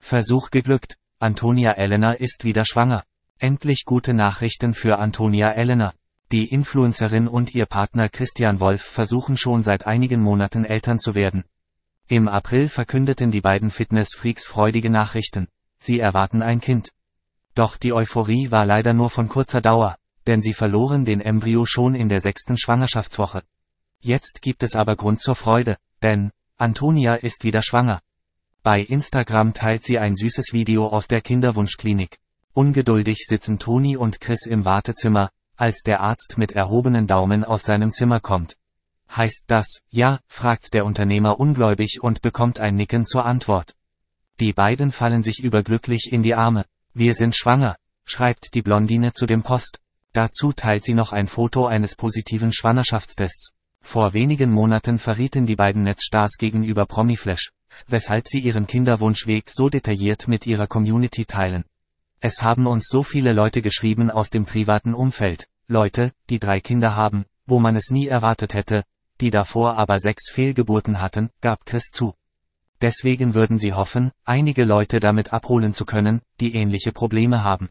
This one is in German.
Versuch geglückt. Antonia Elena ist wieder schwanger. Endlich gute Nachrichten für Antonia Elena. Die Influencerin und ihr Partner Christian Wolf versuchen schon seit einigen Monaten Eltern zu werden. Im April verkündeten die beiden Fitnessfreaks freudige Nachrichten. Sie erwarten ein Kind. Doch die Euphorie war leider nur von kurzer Dauer, denn sie verloren den Embryo schon in der sechsten Schwangerschaftswoche. Jetzt gibt es aber Grund zur Freude, denn, Antonia ist wieder schwanger. Bei Instagram teilt sie ein süßes Video aus der Kinderwunschklinik. Ungeduldig sitzen Toni und Chris im Wartezimmer, als der Arzt mit erhobenen Daumen aus seinem Zimmer kommt. Heißt das, ja, fragt der Unternehmer ungläubig und bekommt ein Nicken zur Antwort. Die beiden fallen sich überglücklich in die Arme. Wir sind schwanger, schreibt die Blondine zu dem Post. Dazu teilt sie noch ein Foto eines positiven Schwangerschaftstests. Vor wenigen Monaten verrieten die beiden Netzstars gegenüber Promiflash, weshalb sie ihren Kinderwunschweg so detailliert mit ihrer Community teilen. Es haben uns so viele Leute geschrieben aus dem privaten Umfeld, Leute, die drei Kinder haben, wo man es nie erwartet hätte, die davor aber sechs Fehlgeburten hatten, gab Chris zu. Deswegen würden sie hoffen, einige Leute damit abholen zu können, die ähnliche Probleme haben.